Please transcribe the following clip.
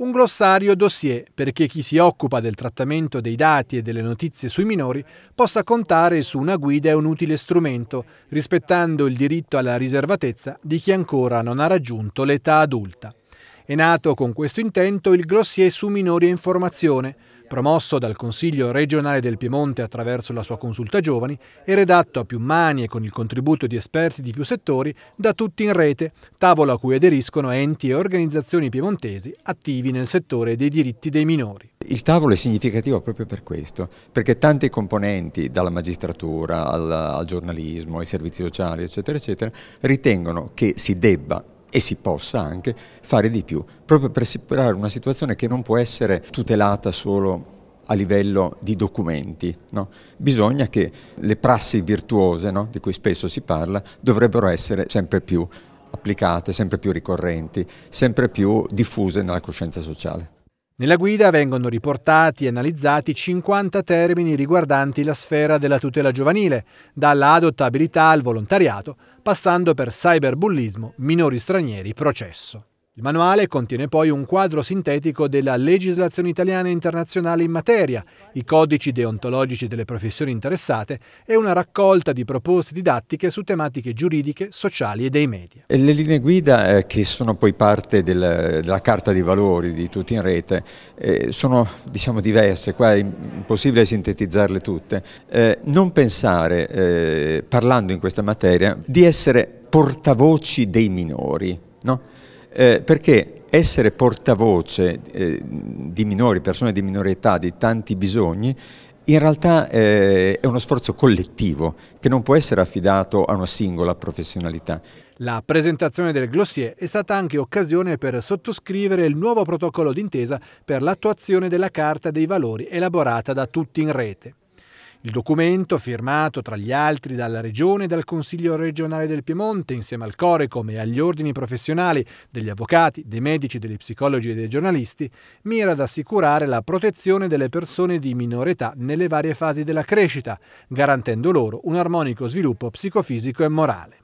un glossario dossier perché chi si occupa del trattamento dei dati e delle notizie sui minori possa contare su una guida e un utile strumento, rispettando il diritto alla riservatezza di chi ancora non ha raggiunto l'età adulta. È nato con questo intento il Glossier su minori e informazione, promosso dal Consiglio regionale del Piemonte attraverso la sua consulta giovani e redatto a più mani e con il contributo di esperti di più settori da tutti in rete, tavolo a cui aderiscono enti e organizzazioni piemontesi attivi nel settore dei diritti dei minori. Il tavolo è significativo proprio per questo, perché tanti componenti, dalla magistratura al, al giornalismo, ai servizi sociali, eccetera, eccetera, ritengono che si debba e si possa anche fare di più, proprio per superare una situazione che non può essere tutelata solo a livello di documenti. No? Bisogna che le prassi virtuose, no? di cui spesso si parla, dovrebbero essere sempre più applicate, sempre più ricorrenti, sempre più diffuse nella coscienza sociale. Nella guida vengono riportati e analizzati 50 termini riguardanti la sfera della tutela giovanile, dalla adottabilità al volontariato, passando per cyberbullismo, minori stranieri, processo. Il manuale contiene poi un quadro sintetico della legislazione italiana e internazionale in materia, i codici deontologici delle professioni interessate e una raccolta di proposte didattiche su tematiche giuridiche, sociali e dei media. Le linee guida, eh, che sono poi parte della carta di valori di tutti in rete, eh, sono diciamo, diverse, qua è impossibile sintetizzarle tutte. Eh, non pensare, parlando in questa materia, di essere portavoci dei minori. No? Eh, perché essere portavoce eh, di minori, persone di minore età, di tanti bisogni, in realtà eh, è uno sforzo collettivo che non può essere affidato a una singola professionalità. La presentazione del glossier è stata anche occasione per sottoscrivere il nuovo protocollo d'intesa per l'attuazione della Carta dei Valori elaborata da tutti in rete. Il documento, firmato tra gli altri dalla Regione e dal Consiglio regionale del Piemonte, insieme al Corecom e agli ordini professionali degli avvocati, dei medici, degli psicologi e dei giornalisti, mira ad assicurare la protezione delle persone di minore età nelle varie fasi della crescita, garantendo loro un armonico sviluppo psicofisico e morale.